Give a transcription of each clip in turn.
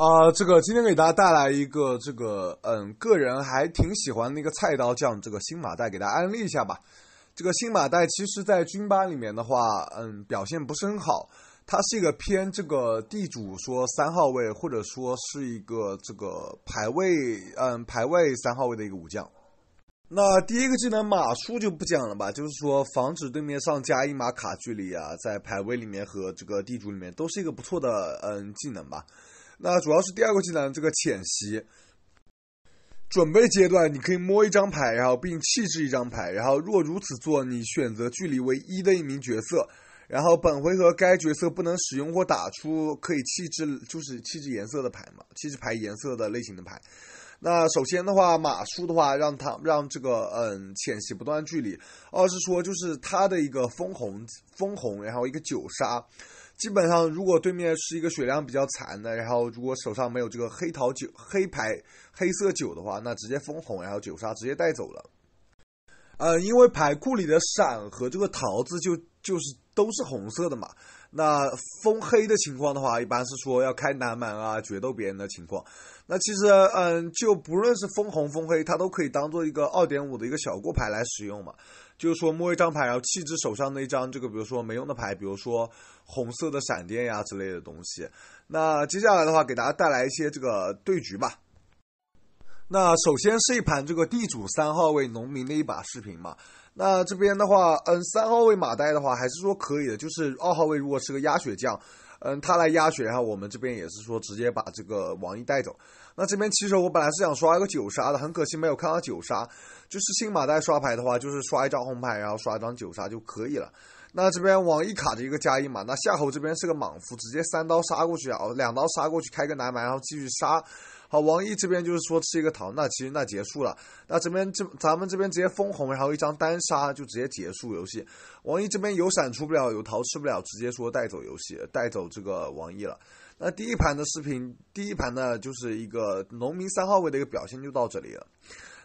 啊，这个今天给大家带来一个这个，嗯，个人还挺喜欢那个菜刀将这个新马代，给大家安利一下吧。这个新马代其实，在军班里面的话，嗯，表现不是很好。他是一个偏这个地主说三号位，或者说是一个这个排位，嗯，排位三号位的一个武将。那第一个技能马术就不讲了吧，就是说防止对面上加一马卡距离啊，在排位里面和这个地主里面都是一个不错的，嗯，技能吧。那主要是第二个技能这个潜袭，准备阶段你可以摸一张牌，然后并弃置一张牌，然后若如此做，你选择距离为一的一名角色，然后本回合该角色不能使用或打出可以弃置就是弃置颜色的牌嘛，弃置牌颜色的类型的牌。那首先的话，马叔的话让他让这个嗯潜袭不断距离，二是说就是他的一个封红封红，然后一个九杀。基本上，如果对面是一个血量比较残的，然后如果手上没有这个黑桃九、黑牌、黑色九的话，那直接封红，然后九杀直接带走了。呃，因为牌库里的闪和这个桃子就就是都是红色的嘛。那封黑的情况的话，一般是说要开南蛮啊，决斗别人的情况。那其实，嗯，就不论是封红封黑，它都可以当做一个二点五的一个小过牌来使用嘛。就是说摸一张牌，然后弃之手上的一张这个，比如说没用的牌，比如说红色的闪电呀之类的东西。那接下来的话，给大家带来一些这个对局吧。那首先是一盘这个地主三号位农民的一把视频嘛。那这边的话，嗯，三号位马代的话还是说可以的，就是二号位如果是个压血将，嗯，他来压血，然后我们这边也是说直接把这个网易带走。那这边其实我本来是想刷一个九杀的，很可惜没有看到九杀。就是新马代刷牌的话，就是刷一张红牌，然后刷一张九杀就可以了。那这边网易卡着一个加一嘛，那夏侯这边是个莽夫，直接三刀杀过去啊，两刀杀过去，开个南蛮，然后继续杀。好，王毅这边就是说吃一个桃，那其实那结束了。那这边这咱们这边直接封红，然后一张单杀就直接结束游戏。王毅这边有闪出不了，有桃吃不了，直接说带走游戏，带走这个王毅了。那第一盘的视频，第一盘呢就是一个农民三号位的一个表现就到这里了。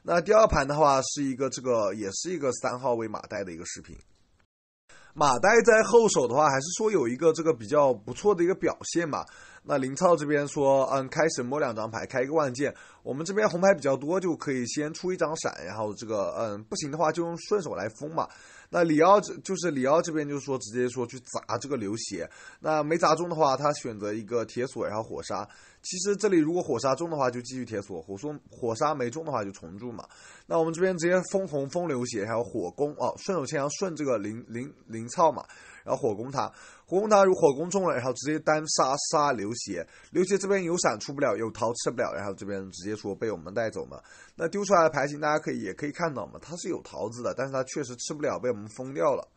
那第二盘的话是一个这个也是一个三号位马岱的一个视频。马岱在后手的话还是说有一个这个比较不错的一个表现嘛。那林超这边说，嗯，开始摸两张牌，开一个万箭。我们这边红牌比较多，就可以先出一张闪，然后这个，嗯，不行的话就用顺手来封嘛。那里奥就是里奥这边就说直接说去砸这个流血，那没砸中的话，他选择一个铁索，然后火杀。其实这里如果火杀中的话，就继续铁索；火送火杀没中的话，就重铸嘛。那我们这边直接封红封流血，还有火攻啊，顺手牵羊顺这个林林林超嘛。然后火攻他，火攻他，如火攻中了，然后直接单杀杀刘协。刘协这边有闪出不了，有桃吃不了，然后这边直接说被我们带走嘛。那丢出来的牌型，大家可以也可以看到嘛，他是有桃子的，但是他确实吃不了，被我们封掉了。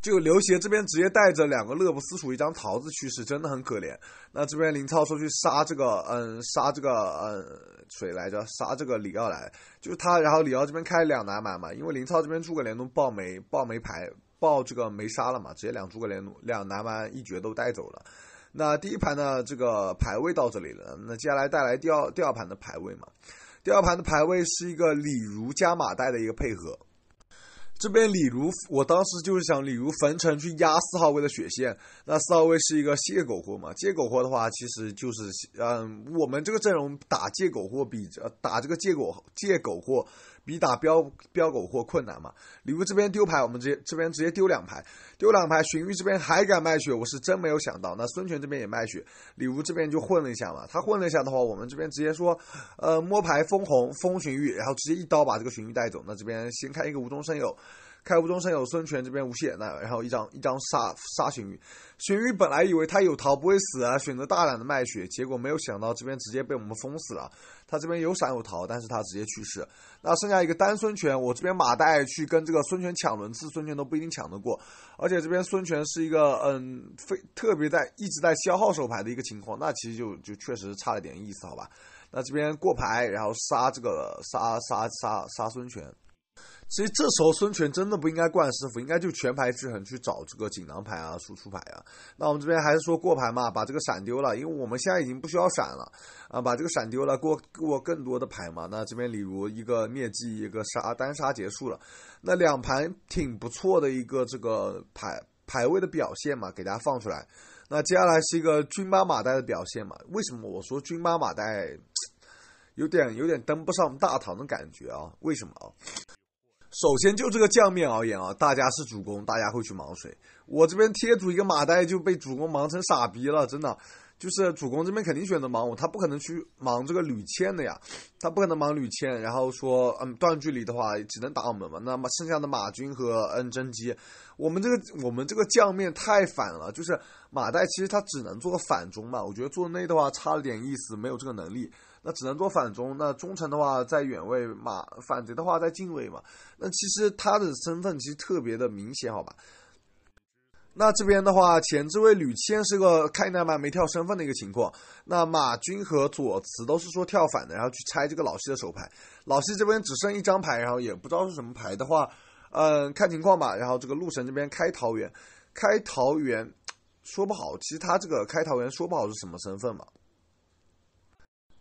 就刘协这边直接带着两个乐不思蜀，一张桃子去是真的很可怜。那这边林超说去杀这个，嗯，杀这个，嗯，谁来着？杀这个李奥来，就是他。然后李奥这边开两拿满嘛，因为林超这边诸葛联动爆没爆没牌。爆这个没杀了嘛，直接两诸葛连弩，两拿完一绝都带走了。那第一盘呢，这个排位到这里了，那接下来带来第二第二盘的排位嘛。第二盘的排位是一个李儒加马岱的一个配合。这边李儒，我当时就是想李儒焚城去压四号位的血线。那四号位是一个借狗货嘛？借狗货的话，其实就是，嗯，我们这个阵容打借狗货比，呃，打这个借狗借狗货比打标标狗货困难嘛。李儒这边丢牌，我们直接这边直接丢两排，丢两排。荀彧这边还敢卖血，我是真没有想到。那孙权这边也卖血，李儒这边就混了一下嘛。他混了一下的话，我们这边直接说，呃，摸牌封红封荀彧，然后直接一刀把这个荀彧带走。那这边先开一个无中生有。开无中生有，孙权这边无限那，然后一张一张杀杀荀彧。荀彧本来以为他有桃不会死啊，选择大胆的卖血，结果没有想到这边直接被我们封死了。他这边有闪有桃，但是他直接去世。那剩下一个单孙权，我这边马岱去跟这个孙权抢轮次，孙权都不一定抢得过。而且这边孙权是一个嗯，非特别在一直在消耗手牌的一个情况，那其实就就确实差了点意思，好吧？那这边过牌，然后杀这个杀杀杀杀孙权。其实这时候孙权真的不应该灌师傅，应该就全排制衡去找这个锦囊牌啊、输出牌啊。那我们这边还是说过牌嘛，把这个闪丢了，因为我们现在已经不需要闪了啊，把这个闪丢了，过过更多的牌嘛。那这边例如一个灭迹，一个杀单杀结束了。那两盘挺不错的一个这个排排位的表现嘛，给大家放出来。那接下来是一个军妈马带的表现嘛？为什么我说军妈马带有点有点登不上大堂的感觉啊？为什么啊？首先就这个将面而言啊，大家是主公，大家会去忙谁？我这边贴主一个马岱就被主公忙成傻逼了，真的，就是主公这边肯定选择忙我，他不可能去忙这个吕谦的呀，他不可能忙吕谦，然后说嗯断距离的话只能打我们嘛，那么剩下的马军和嗯真姬，我们这个我们这个将面太反了，就是马岱其实他只能做个反中嘛，我觉得做内的话差了点意思，没有这个能力。那只能做反中。那忠诚的话在远位嘛，反贼的话在近位嘛。那其实他的身份其实特别的明显，好吧？那这边的话，前置位吕谦是个看南蛮没跳身份的一个情况。那马军和左慈都是说跳反的，然后去拆这个老七的手牌。老七这边只剩一张牌，然后也不知道是什么牌的话，嗯，看情况吧。然后这个陆神这边开桃园，开桃园说不好，其实他这个开桃园说不好是什么身份嘛？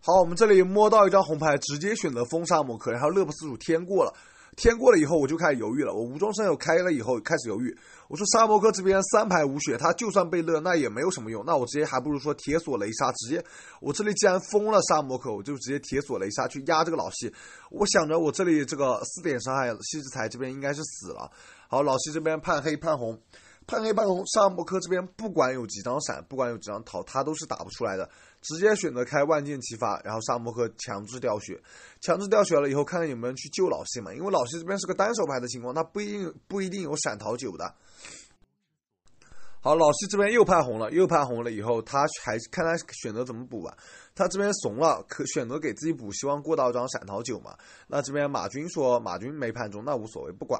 好，我们这里摸到一张红牌，直接选择封杀摩克，然后乐不思蜀，天过了，天过了以后我就开始犹豫了。我无中生有开了以后开始犹豫，我说沙摩克这边三排无血，他就算被乐那也没有什么用，那我直接还不如说铁索雷杀，直接我这里既然封了沙摩克，我就直接铁索雷杀去压这个老西。我想着我这里这个四点伤害，西之才这边应该是死了。好，老西这边判黑判红。判黑判红，沙摩科这边不管有几张闪，不管有几张桃，他都是打不出来的。直接选择开万箭齐发，然后沙摩科强制掉血，强制掉血了以后，看看有没有人去救老谢嘛？因为老谢这边是个单手牌的情况，他不一定不一定有闪桃九的。好，老师这边又判红了，又判红了以后，他还看他选择怎么补吧。他这边怂了，可选择给自己补，希望过到一张闪逃酒嘛。那这边马军说，马军没判中，那无所谓，不管。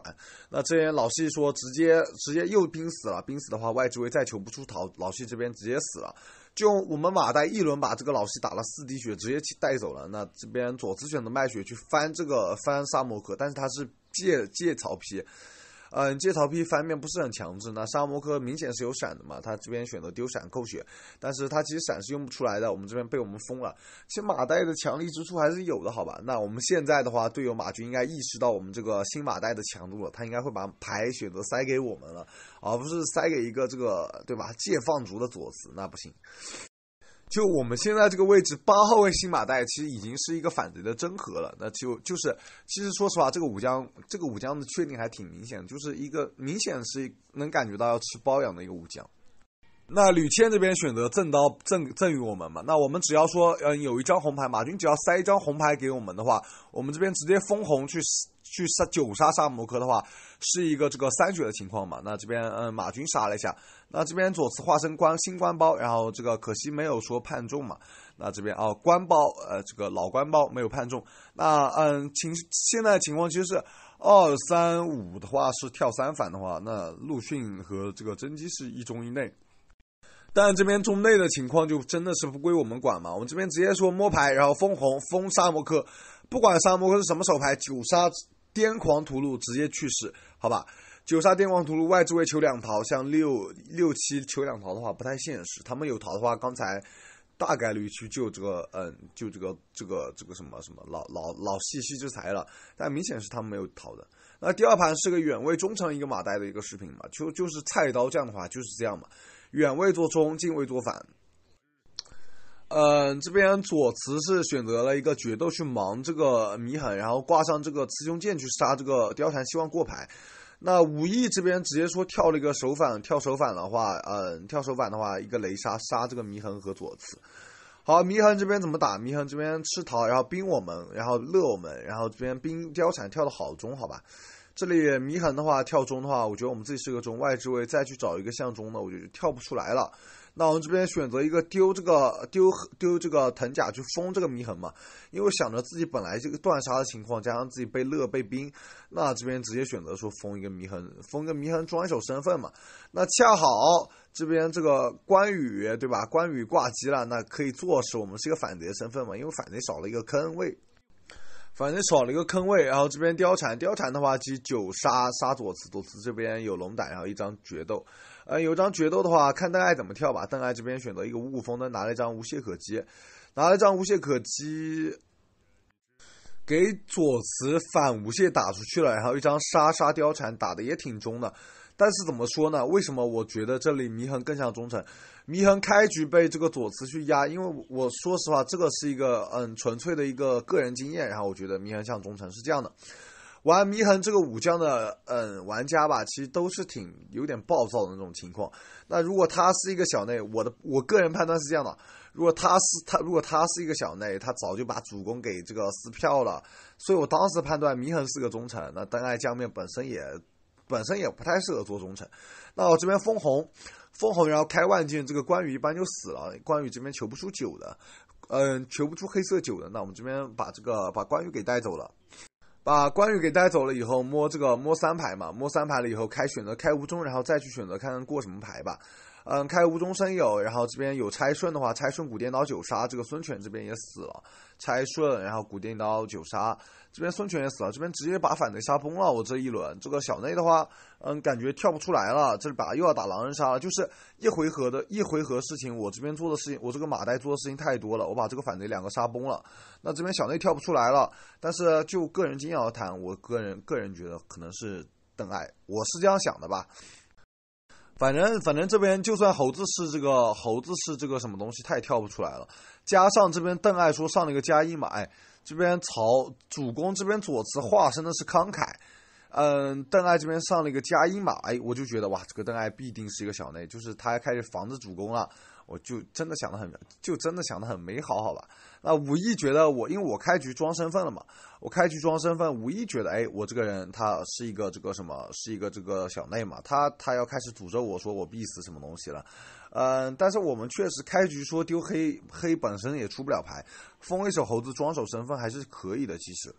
那这边老师一说，直接直接又濒死了，濒死的话，外置位再求不出逃，老徐这边直接死了。就我们马岱一轮把这个老徐打了四滴血，直接去带走了。那这边左慈选择卖血去翻这个翻沙魔盒，但是他是借借曹丕。嗯，借逃批翻面不是很强制，那沙摩柯明显是有闪的嘛，他这边选择丢闪扣血，但是他其实闪是用不出来的，我们这边被我们封了。其实马岱的强力之处还是有的，好吧？那我们现在的话，队友马军应该意识到我们这个新马岱的强度了，他应该会把牌选择塞给我们了，而不是塞给一个这个对吧？借放逐的左慈，那不行。就我们现在这个位置，八号位新马代其实已经是一个反贼的真核了。那就就是，其实说实话，这个武将，这个武将的确定还挺明显就是一个明显是能感觉到要吃包养的一个武将。那吕谦这边选择赠刀赠赠予我们嘛？那我们只要说，嗯，有一张红牌，马军只要塞一张红牌给我们的话，我们这边直接封红去。去杀九杀萨摩柯的话，是一个这个三血的情况嘛？那这边嗯，马军杀了一下。那这边左慈化身官新官包，然后这个可惜没有说判中嘛？那这边哦，官包呃这个老官包没有判中。那嗯情现在情况其实是二三五的话是跳三反的话，那陆逊和这个甄姬是一中一内，但这边中内的情况就真的是不归我们管嘛？我们这边直接说摸牌，然后封红封沙摩柯，不管沙摩柯是什么手牌，九杀。癫狂屠戮直接去世，好吧。九杀癫狂屠戮外置位求两桃，像六六七求两桃的话不太现实。他们有桃的话，刚才大概率去救这个，嗯，救这个这个这个什么什么老老老细西之才了。但明显是他们没有逃的。那第二盘是个远位中程一个马呆的一个视频嘛，就就是菜刀这样的话就是这样嘛，远位做中，近位做反。嗯，这边左慈是选择了一个决斗去盲这个祢衡，然后挂上这个雌雄剑去杀这个貂蝉，希望过牌。那武艺这边直接说跳了一个手反，跳手反的话，嗯，跳手反的话，一个雷杀杀这个祢衡和左慈。好，祢衡这边怎么打？祢衡这边吃桃，然后冰我们，然后乐我们，然后这边冰貂蝉跳的好中，好吧？这里祢衡的话跳中的话，我觉得我们自己是个中外置位，再去找一个象中呢，我觉得跳不出来了。那我们这边选择一个丢这个丢丢这个藤甲去封这个祢衡嘛，因为想着自己本来这个断杀的情况，加上自己被乐被冰，那这边直接选择说封一个祢衡，封个祢衡装一手身份嘛。那恰好这边这个关羽对吧？关羽挂机了，那可以坐实我们是一个反贼身份嘛，因为反贼少了一个坑位，反贼少了一个坑位。然后这边貂蝉，貂蝉的话，其实九杀杀左慈，左慈这边有龙胆，然后一张决斗。呃，有张决斗的话，看邓艾怎么跳吧。邓艾这边选择一个五谷丰登，拿了一张无懈可击，拿了一张无懈可击，给左慈反无懈打出去了。然后一张杀杀貂蝉打的也挺中的，但是怎么说呢？为什么我觉得这里祢衡更像忠臣？祢衡开局被这个左慈去压，因为我说实话，这个是一个嗯纯粹的一个个人经验。然后我觉得祢衡像忠臣是这样的。玩祢衡这个武将的，嗯，玩家吧，其实都是挺有点暴躁的那种情况。那如果他是一个小内，我的我个人判断是这样的：，如果他是他，如果他是一个小内，他早就把主公给这个撕票了。所以我当时判断祢衡是个忠臣。那邓艾江面本身也本身也不太适合做忠臣。那我这边封红，封红，然后开万箭，这个关羽一般就死了。关羽这边求不出酒的，嗯，求不出黑色酒的。那我们这边把这个把关羽给带走了。把关羽给带走了以后，摸这个摸三排嘛，摸三排了以后，开选择开无中，然后再去选择看看过什么牌吧。嗯，开无中生有，然后这边有拆顺的话，拆顺古电刀九杀，这个孙权这边也死了，拆顺，然后古电刀九杀，这边孙权也死了，这边直接把反贼杀崩了。我这一轮这个小内的话，嗯，感觉跳不出来了，这把又要打狼人杀了，就是一回合的一回合事情，我这边做的事情，我这个马岱做的事情太多了，我把这个反贼两个杀崩了，那这边小内跳不出来了，但是就个人经验而谈，我个人个人觉得可能是邓艾，我是这样想的吧。反正反正这边就算猴子是这个猴子是这个什么东西，他也跳不出来了。加上这边邓艾说上了一个加一马，哎，这边曹主攻这边左慈化身的是慷慨，嗯，邓艾这边上了一个加一马，哎，我就觉得哇，这个邓艾必定是一个小内，就是他开始防着主攻了。我就真的想得很，就真的想得很美好，好吧？那五一觉得我，因为我开局装身份了嘛，我开局装身份，五一觉得，哎，我这个人他是一个这个什么，是一个这个小内嘛，他他要开始诅咒我说我必死什么东西了，嗯，但是我们确实开局说丢黑黑本身也出不了牌，封一手猴子装手身份还是可以的，其实。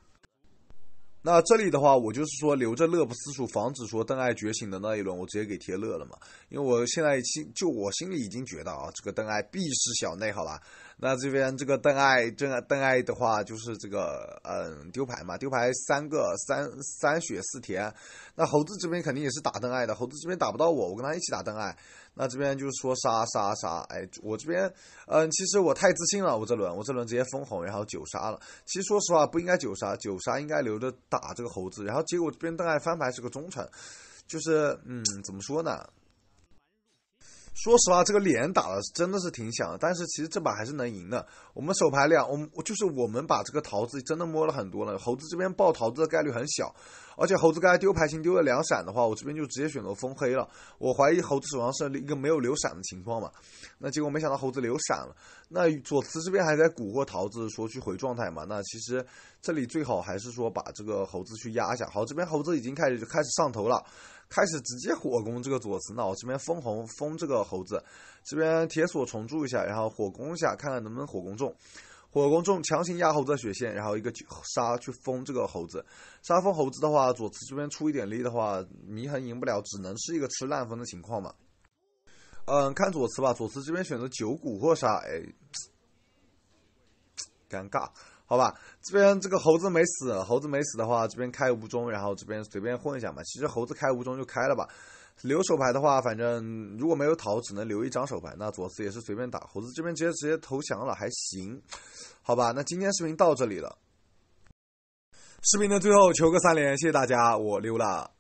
那这里的话，我就是说留着乐不思蜀，防止说邓艾觉醒的那一轮，我直接给贴乐了嘛。因为我现在心就我心里已经觉得啊，这个邓艾必是小内，好吧。那这边这个邓艾，邓艾邓艾的话就是这个，嗯，丢牌嘛，丢牌三个三三血四田。那猴子这边肯定也是打邓艾的，猴子这边打不到我，我跟他一起打邓艾。那这边就是说杀杀杀，哎，我这边，嗯，其实我太自信了，我这轮我这轮直接封红，然后九杀了。其实说实话不应该九杀，九杀应该留着打这个猴子。然后结果这边邓艾翻牌是个忠臣，就是嗯，怎么说呢？说实话，这个脸打的是真的是挺响，的，但是其实这把还是能赢的。我们手牌两，我们我就是我们把这个桃子真的摸了很多了，猴子这边爆桃子的概率很小。而且猴子刚才丢牌型丢了两闪的话，我这边就直接选择封黑了。我怀疑猴子手上是一个没有留闪的情况嘛？那结果没想到猴子留闪了。那左慈这边还在蛊惑桃子说去回状态嘛？那其实这里最好还是说把这个猴子去压一下。好，这边猴子已经开始就开始上头了，开始直接火攻这个左慈那我这边封红封这个猴子，这边铁锁重铸一下，然后火攻一下，看看能不能火攻中。火攻中强行压猴子血线，然后一个杀去封这个猴子，杀封猴子的话，左慈这边出一点力的话，祢衡赢不了，只能是一个吃烂分的情况嘛。嗯，看左慈吧，左慈这边选择九蛊或杀，哎，尴尬，好吧，这边这个猴子没死，猴子没死的话，这边开无中，然后这边随便混一下嘛。其实猴子开无中就开了吧。留手牌的话，反正如果没有桃，只能留一张手牌。那左慈也是随便打，猴子这边直接直接投降了，还行，好吧。那今天视频到这里了，视频的最后求个三连，谢谢大家，我溜了。